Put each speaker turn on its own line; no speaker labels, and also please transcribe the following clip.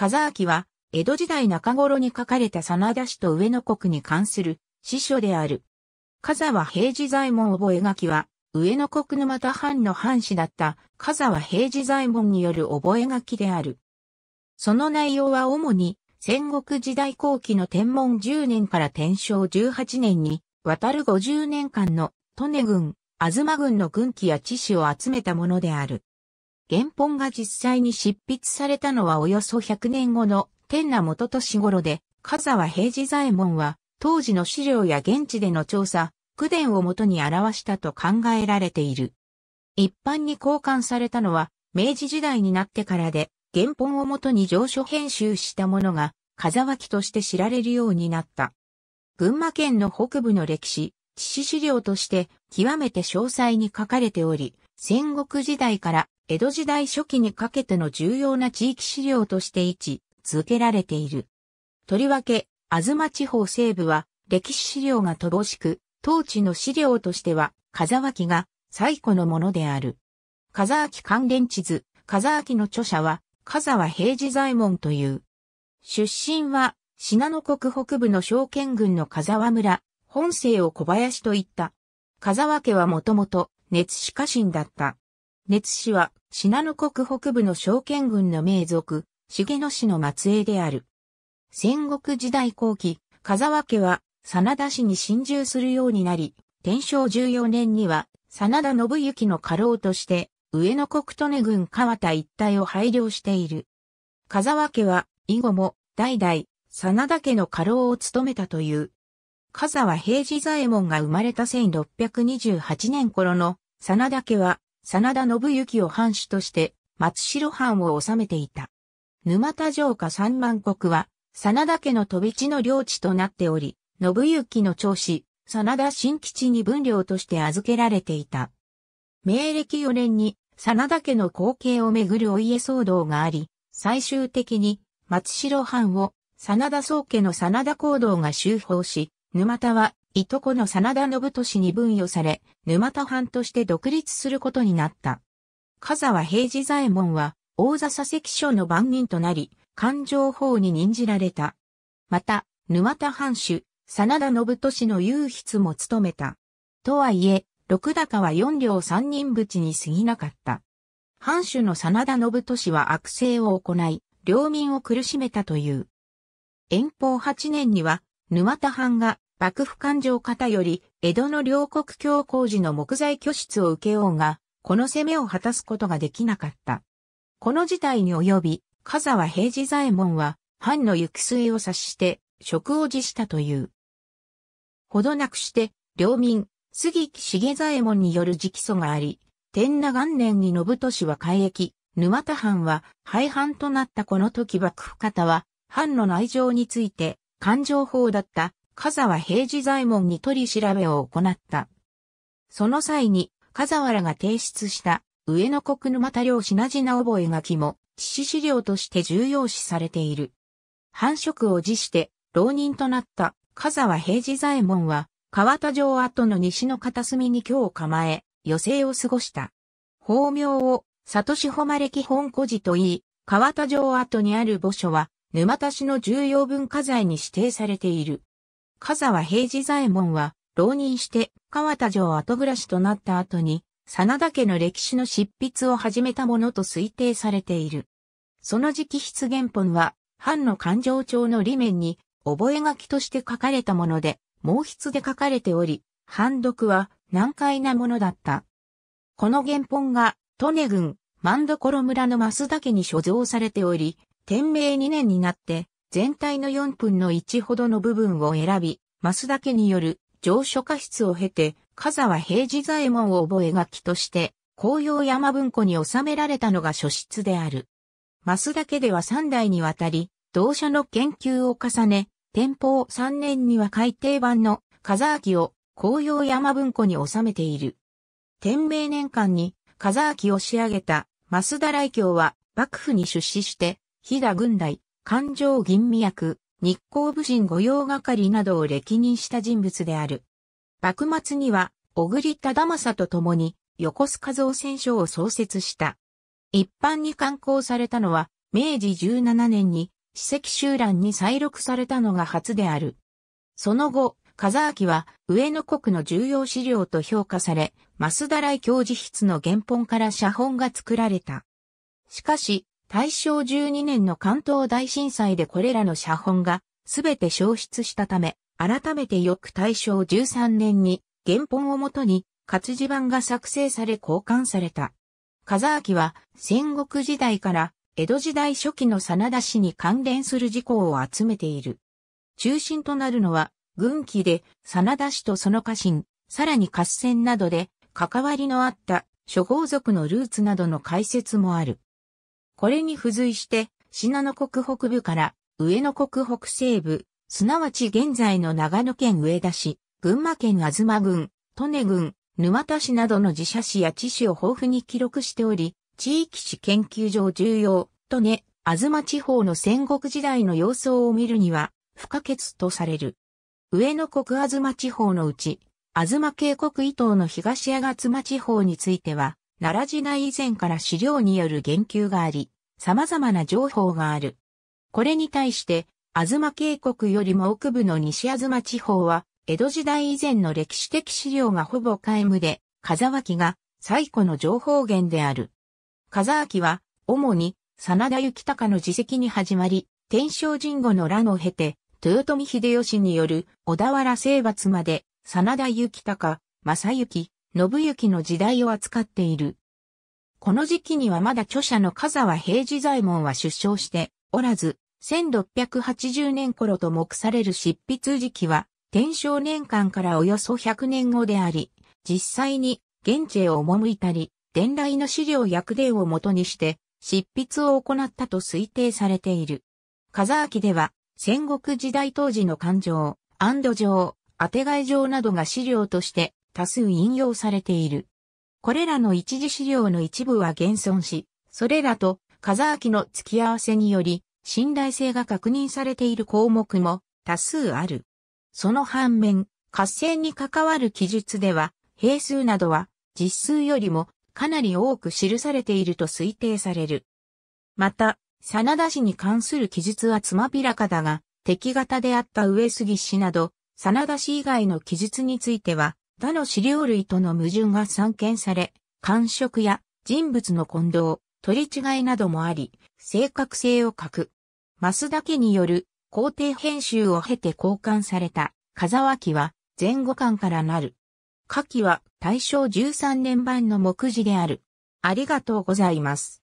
風明は、江戸時代中頃に書かれた真田氏と上野国に関する司書である。風は平治左衛門覚書は、上野国沼田藩の藩士だった風は平治左衛門による覚書である。その内容は主に戦国時代後期の天文10年から天正18年に渡る50年間の利根軍、東軍の軍記や知史を集めたものである。原本が実際に執筆されたのはおよそ100年後の天南元年頃で、風は平治左衛門は、当時の資料や現地での調査、句伝をもとに表したと考えられている。一般に交換されたのは、明治時代になってからで、原本をもとに上書編集したものが、風脇として知られるようになった。群馬県の北部の歴史、地史資料として極めて詳細に書かれており、戦国時代から江戸時代初期にかけての重要な地域資料として位置づけられている。とりわけ、東地方西部は歴史資料が乏しく、当地の資料としては、風脇が最古のものである。風脇関連地図、風脇の著者は、風は平治左衛門という。出身は、信濃国北部の証券軍の風和村、本姓を小林と言った。風和家はもともと、熱死家臣だった。熱氏は、信濃国北部の証券軍の名族、重野氏の末裔である。戦国時代後期、風和家は、真田氏に侵入するようになり、天正14年には、真田信行の家老として、上野国利根郡川田一帯を配慮している。風和家は、以後も、代々、真田家の家老を務めたという。風は平治左衛門が生まれた1628年頃の、真田家は、真田信行を藩主として、松代藩を治めていた。沼田城下三万石は、真田家の飛び地の領地となっており、信行の長子、真田新吉に分領として預けられていた。明暦4年に、真田家の後継をめぐるお家騒動があり、最終的に、松代藩を、真田宗家の真田行動が修法し、沼田はいとこの真田信俊に分与され、沼田藩として独立することになった。風は平治左衛門は、大座佐関所の番人となり、勘定法に任じられた。また、沼田藩主、真田信俊の唯筆も務めた。とはいえ、六高は四両三人淵に過ぎなかった。藩主の真田信俊は悪政を行い、領民を苦しめたという。遠方八年には、沼田藩が幕府勘定方より、江戸の両国橋工事の木材拠出を受けようが、この攻めを果たすことができなかった。この事態に及び、風は平治左衛門は、藩の行く末を察して、職を辞したという。ほどなくして、領民、杉木重左衛門による直訴があり、天那元年に信利は改役、沼田藩は廃藩となったこの時幕府方は、藩の内情について、勘定法だった風は平治左衛門に取り調べを行った。その際に、風原が提出した上野国沼田領品々覚書も、致死資料として重要視されている。繁殖を辞して、浪人となった風は平治左衛門は、川田城跡の西の片隅に今日構え、余生を過ごした。法名を、里志誉基本古事と言い、川田城跡にある墓所は、沼田市の重要文化財に指定されている。笠沢平治左衛門は、浪人して、川田城後暮らしとなった後に、真田家の歴史の執筆を始めたものと推定されている。その直筆原本は、藩の勘定帳の裏面に、覚書として書かれたもので、毛筆で書かれており、判読は難解なものだった。この原本が、利根郡、万所村の増田家に所蔵されており、天明2年になって、全体の4分の1ほどの部分を選び、マスだけによる上書過失を経て、ザは平治左衛門を覚え書として、紅葉山文庫に収められたのが書室である。マスだけでは3代にわたり、同書の研究を重ね、天保3年には改訂版の風秋を紅葉山文庫に収めている。天明年間に風秋を仕上げた増田来京は幕府に出資して、飛騨軍代、勘定吟味役、日光武神御用係などを歴任した人物である。幕末には、小栗忠政と共に、横須賀造船所を創設した。一般に刊行されたのは、明治17年に、史跡集覧に再録されたのが初である。その後、風明は上野国の重要資料と評価され、増田来教授筆の原本から写本が作られた。しかし、大正12年の関東大震災でこれらの写本がすべて消失したため、改めて翌大正13年に原本をもとに活字版が作成され交換された。風明は戦国時代から江戸時代初期の真田氏に関連する事項を集めている。中心となるのは、軍旗で真田氏とその家臣、さらに合戦などで関わりのあった諸豪族のルーツなどの解説もある。これに付随して、信濃国北部から上野国北西部、すなわち現在の長野県上田市、群馬県東郡、利根郡、沼田市などの自社市や地市を豊富に記録しており、地域史研究上重要、利根、東地方の戦国時代の様相を見るには、不可欠とされる。上野国東地方のうち、東渓谷伊東の東吾妻地方については、奈良時代以前から資料による言及があり、様々な情報がある。これに対して、東渓谷よりも奥部の西東地方は、江戸時代以前の歴史的資料がほぼ皆無で、風脇が最古の情報源である。風脇は、主に、真田幸隆の自責に始まり、天正神後の乱を経て、豊臣秀吉による小田原征伐まで、真田幸隆、正幸、信行の時代を扱っている。この時期にはまだ著者の風は平治左衛門は出生しておらず、1680年頃と目される執筆時期は、天正年間からおよそ100年後であり、実際に現地へ赴いたり、伝来の資料役伝をもとにして、執筆を行ったと推定されている。風明では、戦国時代当時の感情、安堵状、当て替え状などが資料として多数引用されている。これらの一次資料の一部は現存し、それらと風明の付き合わせにより、信頼性が確認されている項目も多数ある。その反面、合戦に関わる記述では、兵数などは実数よりもかなり多く記されていると推定される。また、真田氏に関する記述はつまびらかだが、敵型であった上杉氏など、真田氏以外の記述については、他の資料類との矛盾が散見され、感触や人物の混同、取り違いなどもあり、正確性を欠く。マスだけによる工程編集を経て交換された、風脇は前後巻からなる。下記は大正13年版の目次である。ありがとうございます。